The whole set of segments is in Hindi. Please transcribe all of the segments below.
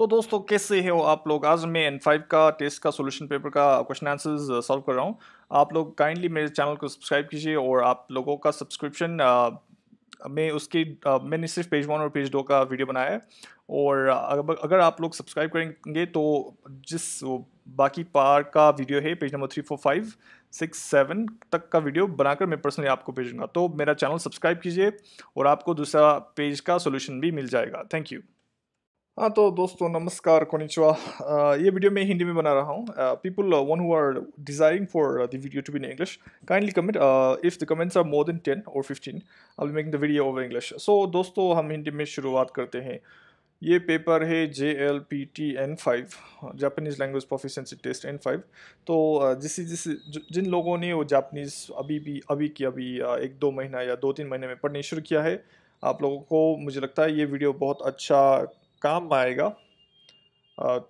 तो दोस्तों कैसे हो आप लोग आज मैं एन फाइव का टेस्ट का सोल्यूशन पेपर का क्वेश्चन आंसर्स सॉल्व कर रहा हूँ आप लोग काइंडली मेरे चैनल को सब्सक्राइब कीजिए और आप लोगों का सब्सक्रिप्शन uh, मैं उसकी uh, मैंने सिर्फ पेज वन और पेज दो का वीडियो बनाया है और uh, अगर, अगर आप लोग सब्सक्राइब करेंगे तो जिस बाकी पार का वीडियो है page number three four five six seven तक का वीडियो बनाकर मैं पर्सनली आपको भेजूंगा तो मेरा चैनल सब्सक्राइब कीजिए और आपको दूसरा पेज का सोल्यूशन भी मिल जाएगा थैंक यू हाँ तो दोस्तों नमस्कार कोनिचवा ये वीडियो मैं हिंदी में बना रहा हूँ people one who are desiring for the video to be in English kindly comment if the comments are more than ten और fifteen I will making the video of English so दोस्तों हम हिंदी में शुरुआत करते हैं ये पेपर है J L P T N five Japanese language proficiency test N five तो जिस जिस जिन लोगों ने वो जापनीज अभी भी अभी की अभी एक दो महीना या दो तीन महीने में पढ़ने शुरू किया है आप लोगों को मुझे लगता है ये वीडियो बहुत अच्छा काम आएगा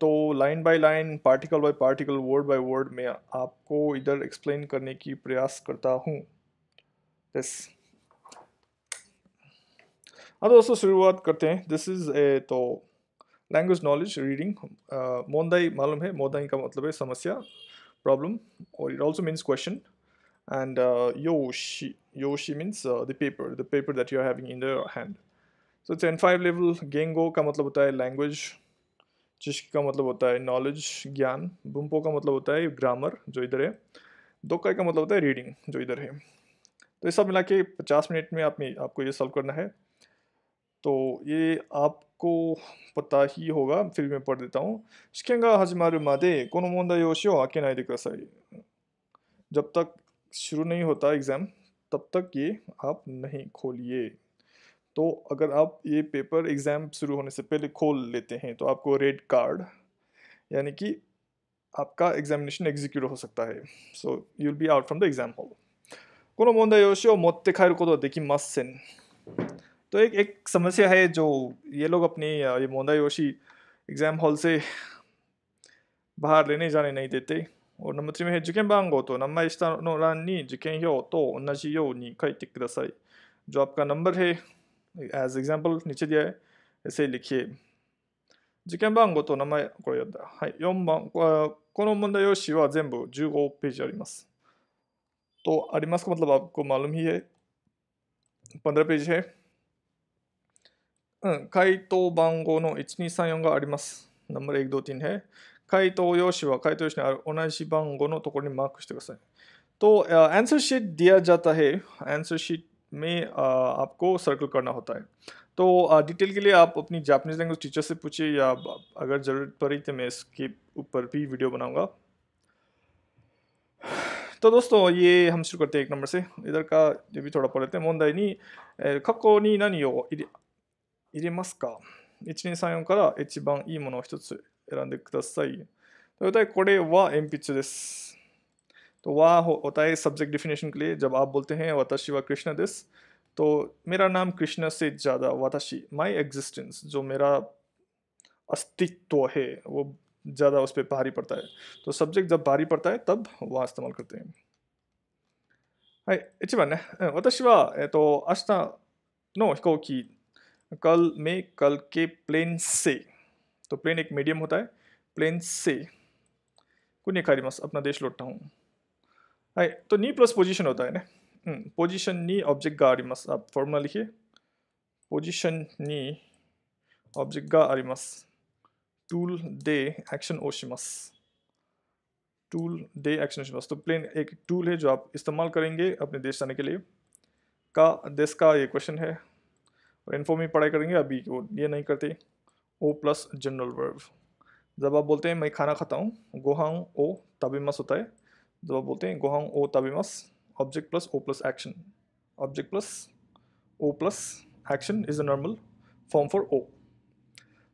तो line by line particle by particle word by word में आपको इधर एक्सप्लेन करने की प्रयास करता हूँ यस हाँ दोस्तों शुरुआत करते हैं दिस इज़ ए तो लैंग्वेज नॉलेज रीडिंग मोदाई मालूम है मोदाई का मतलब है समस्या प्रॉब्लम और it also means question and योशी योशी means the paper the paper that you are having in the hand so चैन फाइव लेवल गेंगो का मतलब होता है लैंग्वेज मतलब चिश्क का मतलब होता है नॉलेज ज्ञान बुम्पो का मतलब होता है ग्रामर जो इधर है दोकाई का मतलब होता है रीडिंग जो इधर है तो ये सब मिला के पचास मिनट में आपने आपको ये सॉल्व करना है तो ये आपको पता ही होगा फिर मैं पढ़ देता हूँ शिकें हजमार मादे कोनो मोन्दा योशियो आके ना दिखा सही जब तक शुरू नहीं होता एग्ज़ाम तब तक ये आप नहीं खोलिए तो अगर आप ये पेपर एग्ज़ाम शुरू होने से पहले खोल लेते हैं तो आपको रेड कार्ड यानी कि आपका एग्जामिनेशन एग्जीक्यूट हो सकता है so you'll be out from the exam hall को और तो देखी तो एक एक समस्या है जो ये लोग अपने ये मोदा योशी एग्ज़ाम हॉल से बाहर लेने जाने नहीं देते और नंबर थ्री में है जुकेम बांगो तो नंबर इस तरह ही यो तो नजी यो नी खाई तिक जो आपका नंबर है as example 日ちで整理き事件番号と名前これやったはい4番この問題用紙は全部15ページありますと、あります म ा स का मतलब आपको म うん、回答番号の1234があります。ナンバー1、2、3へ。回答用紙は回答用紙にある同じ番号のところにマークしてください。と、uh, answer sheet ディアジャタヘイ。answer sheet में आपको सर्कल करना होता है तो डिटेल के लिए आप अपनी जापनीज लैंग्वेज टीचर से पूछिए या अगर ज़रूरत पड़ी तो मैं इसके ऊपर भी वीडियो बनाऊंगा तो दोस्तों ये हम शुरू करते हैं एक नंबर से इधर का जो भी थोड़ा पढ़ लेते हैं मोन्दाई नी कक्को नी नानी ओ इरे मस का 1234から一番いいものを一つ選んでください。ということで、これは鉛筆です。तो वह हो, होता है सब्जेक्ट डिफिनेशन के लिए जब आप बोलते हैं वताशी व कृष्ण दिस तो मेरा नाम कृष्ण से ज़्यादा वताशी माई एग्जिस्टेंस जो मेरा अस्तित्व है वो ज़्यादा उस पर भारी पड़ता है तो सब्जेक्ट जब भारी पड़ता है तब वह इस्तेमाल करते हैं तो नो कहो कि कल में कल के प्लेन से तो प्लेन एक मीडियम होता है प्लेन से कुछ नहीं खा अपना देश लौटता हूँ हाँ, तो नी नी नी प्लस पोजिशन पोजिशन पोजिशन होता है ना ऑब्जेक्ट हम्म, ऑब्जेक्ट आप फॉर्मूला लिखिए टूल टूल दे दे एक्शन एक्शन तो प्लेन एक टूल है जो आप इस्तेमाल करेंगे अपने देश जाने के लिए का देश का ये क्वेश्चन है और इन्फो में पढ़ाई करेंगे अभी वो ये नहीं करते ओ प्लस जनरल वर्ब जब आप बोलते हैं मैं खाना खाता हूँ गोहा हूँ ओ तभी मस होता है जब आप बोलते हैं गोहांग ओ ताबिमस ऑब्जेक्ट प्लस ओ प्लस एक्शन ऑब्जेक्ट प्लस ओ plus action is a normal form for ओ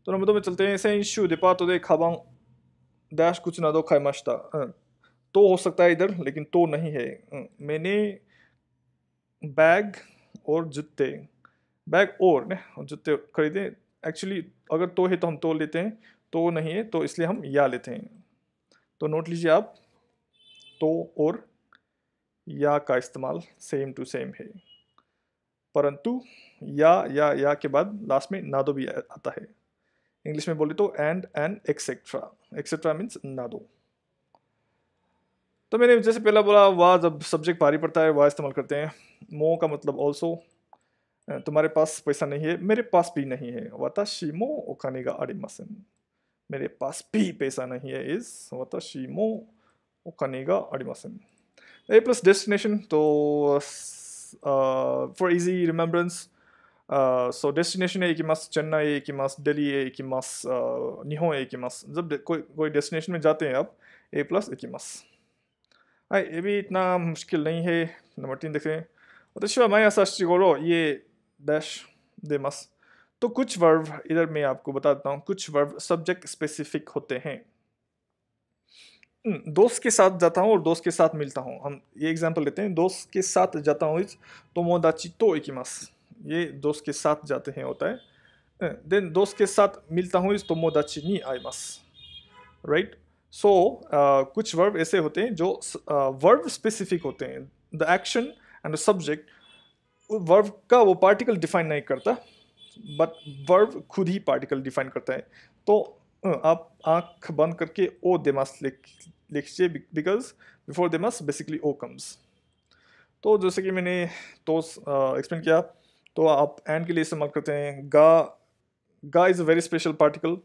तो नंबर दो में चलते हैं ऐसे दे दिपा तो दे खाबांग डैश कुछ ना दो खाई तो हो सकता है इधर लेकिन तो नहीं है मैंने बैग और जूते बैग और ने जूते खरीदे एक्चुअली अगर तो है तो हम तो लेते हैं तो नहीं है तो इसलिए हम या लेते हैं तो नोट लीजिए आप तो और या का इस्तेमाल सेम टू सेम है परंतु या या या के बाद लास्ट में नादो भी आता है इंग्लिश में बोले तो and and etcetera etcetera means नादो तो मैंने जैसे पहला बोला वाह जब सब्जेक्ट भारी पड़ता है वाह इस्तेमाल करते हैं मो का मतलब ऑल्सो तुम्हारे पास पैसा नहीं है मेरे पास भी नहीं है शीमो ओ खाने का अड़िमसन मेरे पास भी पैसा नहीं है इस वाता शीमो お金がありません。A plus destination と、uh, for easy remembrance、uh, so destination へ行きます、チェンナイへ行きます、デリーへ行きます、uh, 日本へ行きます。जब कोई कोई destination में जाते हैं आप A plus 行きます。はい、ये भी इतना मुश्किल नहीं है。नंबर तीन देख रहे हैं。私は毎朝7頃家ダッシュ出ます。तो कुछ वर्ब इधर मैं आपको बता देता हूँ कुछ वर्ब सब्जेक्ट स्पेसिफिक होते हैं हम्म, दोस्त के साथ जाता हूँ और दोस्त के साथ मिलता हूँ हम ये एग्जांपल लेते हैं दोस्त के साथ जाता हूँ इज तोमोदाची तो इकिमास ये दोस्त के साथ जाते हैं होता है देन दोस्त के साथ मिलता हूँ इज तोमोदाची नी आई मस राइट सो कुछ वर्ब ऐसे होते हैं जो वर्ब स्पेसिफिक होते हैं the action and the subject verb का वो पार्टिकल डिफाइन नहीं करता बट वर्ब खुद ही पार्टिकल डिफाइन करता है तो आप आंख बंद करके ओ देमास लिख लिखिए बिकॉज बिफोर दे मस्ट बेसिकली ओ कम्स तो जैसे कि मैंने तो एक्सप्लेन uh, किया तो आप एंड के लिए इस्तेमाल करते हैं गा गा is a very special particle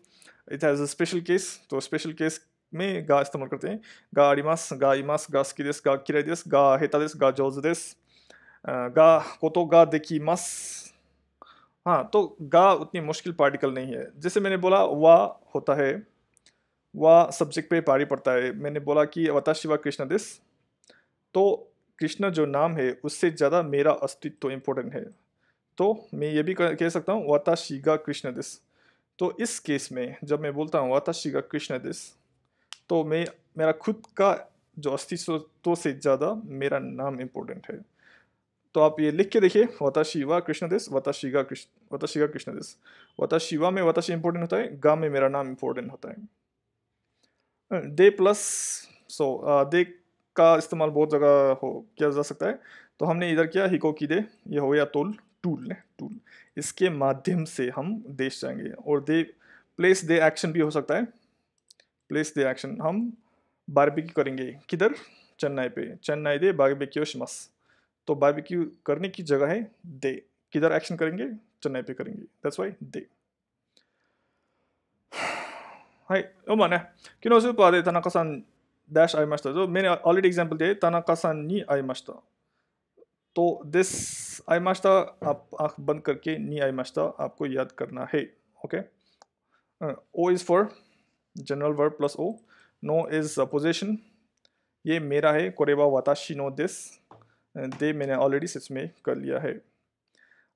it has a special case तो स्पेशल केस में गा इस्तेमाल करते हैं गा अड़िमास गा इमास गा स्किदेस गा किरेदेस गा हेतादेस गा जोज जोजदेस गा को तो गा देखी मस हाँ तो गा उतनी मुश्किल पार्टिकल नहीं है जैसे मैंने बोला वा होता है वह सब्जेक्ट पे भारी पड़ता है मैंने बोला कि अवता शिवा कृष्ण दिस तो कृष्ण जो नाम है उससे ज़्यादा मेरा अस्तित्व इम्पोर्टेंट है तो मैं ये भी कह सकता हूँ वाता शिगा कृष्ण दिस तो इस केस में जब मैं बोलता हूँ वाता शिगा कृष्ण दिस तो मैं मेरा खुद का जो अस्तित्व से ज़्यादा मेरा नाम इम्पोर्टेंट है तो आप ये लिख के देखिए वता शिवा कृष्ण दिस वता शिगा कृष्ण वता शिगा कृष्ण दिस वता शिवा में वता शिव इम्पोर्टेंट होता है गा में मेरा नाम इम्पोर्टेंट होता है डे प्लस सो दे का इस्तेमाल बहुत जगह हो किया जा सकता है तो हमने इधर किया हिको की दे ये हो गया टूल टूल ने टूल इसके माध्यम से हम देश जाएंगे और दे प्लेस दे एक्शन भी हो सकता है प्लेस दे एक्शन हम बारबेक्यू करेंगे किधर चेन्नई पे चेन्नई दे बारबेक्यू मस तो बारबेक्यू करने की जगह है दे किधर एक्शन करेंगे चेन्नई पे करेंगे दैट्स वाई दे はい。まあね、昨日スーパーで田中さん、ダッシュ会いましたと、many is for general verb plus O。No is a position。ये मेरा है कोरेबा वाताशी नो दिस दे मैंने ऑलरेडी सच में कर लिया है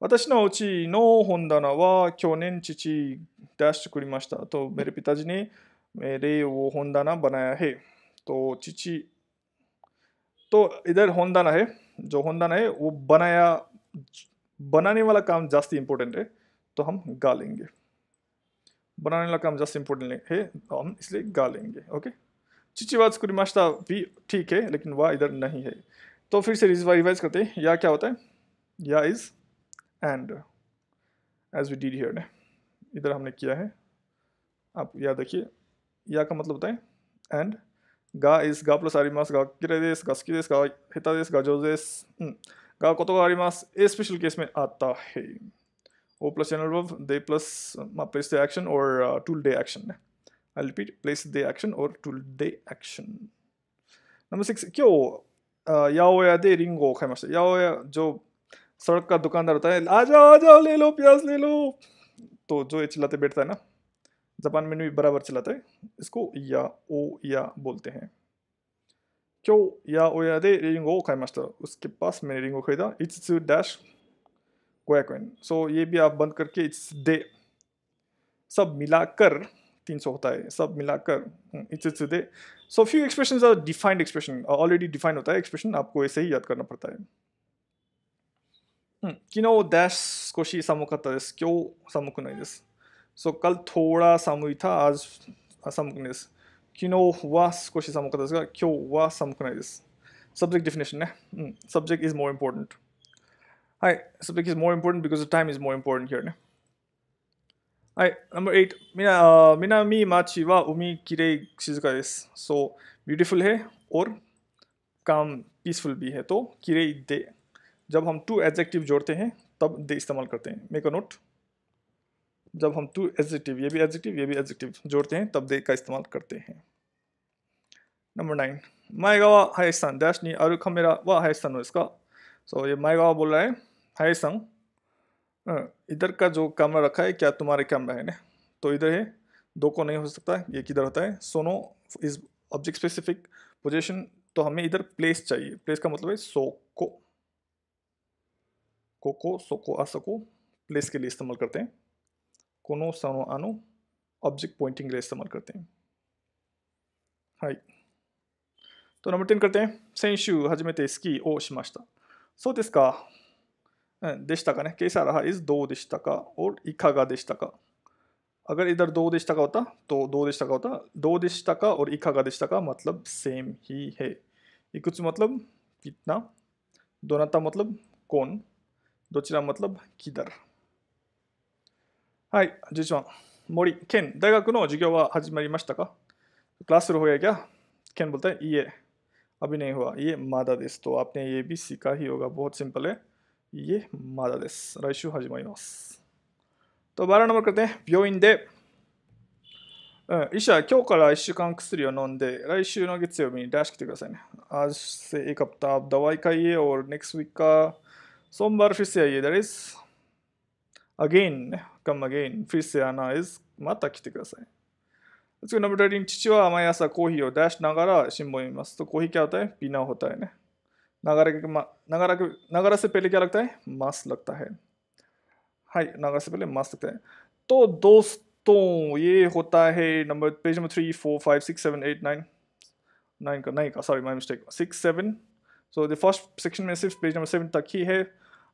वाताशी नो उची नो होंडा ना वा क्यों चिची टेस्ट तो मेरे पिताजी ने मेरे वो होन बनाया है तो चीची तो इधर दाना है जो है वो बनाया बनाने वाला काम जास्ती इम्पोर्टेंट है तो हम गा लेंगे बनाने वाला काम जास्ती इम्पोर्टेंट है तो हम इसलिए गा लेंगे ओके चिची वाज कुरिमाश्ता भी ठीक है लेकिन वह इधर नहीं है तो फिर से रिवाइज करते हैं या क्या होता है या is and as we did here ने इधर हमने किया है आप याद रखिए या का मतलब बताएं एंड गा इस गा प्लस आरिमास गा किरे देस गा स्की देस गा हिता देस गा जो देस हम्म, गा कोतो आरिमास ए स्पेशल केस में आता है ओ प्लस चैनल वर्ब दे प्लस प्लेस दे एक्शन और टूल डे एक्शन आई रिपीट प्लेस दे एक्शन और टूल डे एक्शन नंबर सिक्स क्यों या याओया दे रिंगो खाई मास्टर या जो सड़क का दुकानदार होता है आ जाओ आ जाओ ले लो प्याज ले लो तो जो ये चिल्लाते बैठता है ना जापान में भी बराबर चिल्लाता है इसको या ओ या बोलते हैं क्यों या ओ या दे रिंगो खाए मास्टर उसके पास मैंने रिंगो खरीदा इट्स डैश गोयाकोइन सो ये भी आप बंद करके इट्स दे सब मिलाकर तीन सौ होता है सब मिलाकर हम्म, इट्स इट्स दे so few expression are defined expression already defined होता है एक्सप्रेशन आपको ऐसे ही याद करना पड़ता है うん、昨日ダッシュ少し寒かったです。今日寒くないです。そっかトーラ寒いた、あ寒くないです。昨日は少し寒かったですが、今日は寒くないです。Subject definition ね。うん、subject is more important. はい、subject is more important because the time is more important here ね。はい、number 8。みな南町は海きれい静かです。So, beautiful है और काम peaceful भी है जब हम टू एडजेक्टिव जोड़ते हैं तब दे इस्तेमाल करते हैं मेक अ नोट जब हम टू एडजेक्टिव ये भी एडजेक्टिव ये भी एडजेक्टिव जोड़ते हैं तब दे का इस्तेमाल करते हैं नंबर नाइन माएगा वा हायस्तान दैश नी आरु मेरा वाह हायस्तान हो इसका सो ये माएगा बोल रहा है हायस्तान हाँ, इधर का जो कैमरा रखा है क्या तुम्हारे कैमरा है ना तो इधर है दो को नहीं हो सकता ये किधर होता है सोनो इज ऑब्जेक्ट स्पेसिफिक पोजिशन तो हमें इधर प्लेस चाहिए प्लेस का मतलब है सो को कोको सोको असको प्लेस के लिए इस्तेमाल करते हैं कोनो सनो आनो ऑब्जेक्ट पॉइंटिंग के लिए इस्तेमाल करते हैं हाई तो नंबर टेन करते हैं सेंशु हजमे तेस्की ओ शिमाश्ता सो तेस्का दिश्ता का ने कैसा रहा इस दो दिश्ता का और इखा का दिश्ता का अगर इधर दो दिश्ता का होता तो दो दिश्ता का होता दो दिश्ता का और इखा का दिश्ता का मतलब सेम ही है ये कुछ मतलब कितना दोनता मतलब कौन どちら म はい、11番。森、県、大学の授業は始まりましたかクラスするほやきゃ、県ボタ ल त े हैं ये अभी न ह ですと आपने ये भी सीखा ही होगा ब ह ुです来週始まりますとバラのンバーからね病院で、うん、医者は今日から1週間薬を飲んで来週の月曜日に出してきてくださいねあ、せ से एक हफ्ता आप दवाई खाइए और f i s व ा र फिर से आइए that is again come again फिर से a न a is また来てください。次のブレリン父は毎朝コーヒーを出しながら新聞を読みます。とコーヒーキャラター、ビナホタイね。ながらけ、ま、ながらけ、ながらせペレキャラクター、マスラクタヘ。はい、ながらせペレ、マスラクタヘ。と、ドストーン、イエホタヘ、ナページも3、4、5、6、7、8、9。9か、ないか、sorry, my mistake. 6、7。सो द फर्स्ट सेक्शन में सिर्फ पेज नंबर सेवन तक ही है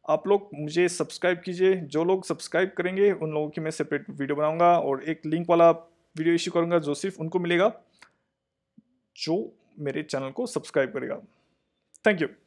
आप लोग मुझे सब्सक्राइब कीजिए जो लोग सब्सक्राइब करेंगे उन लोगों की मैं सेपरेट वीडियो बनाऊंगा और एक लिंक वाला वीडियो इश्यू करूंगा जो सिर्फ उनको मिलेगा जो मेरे चैनल को सब्सक्राइब करेगा थैंक यू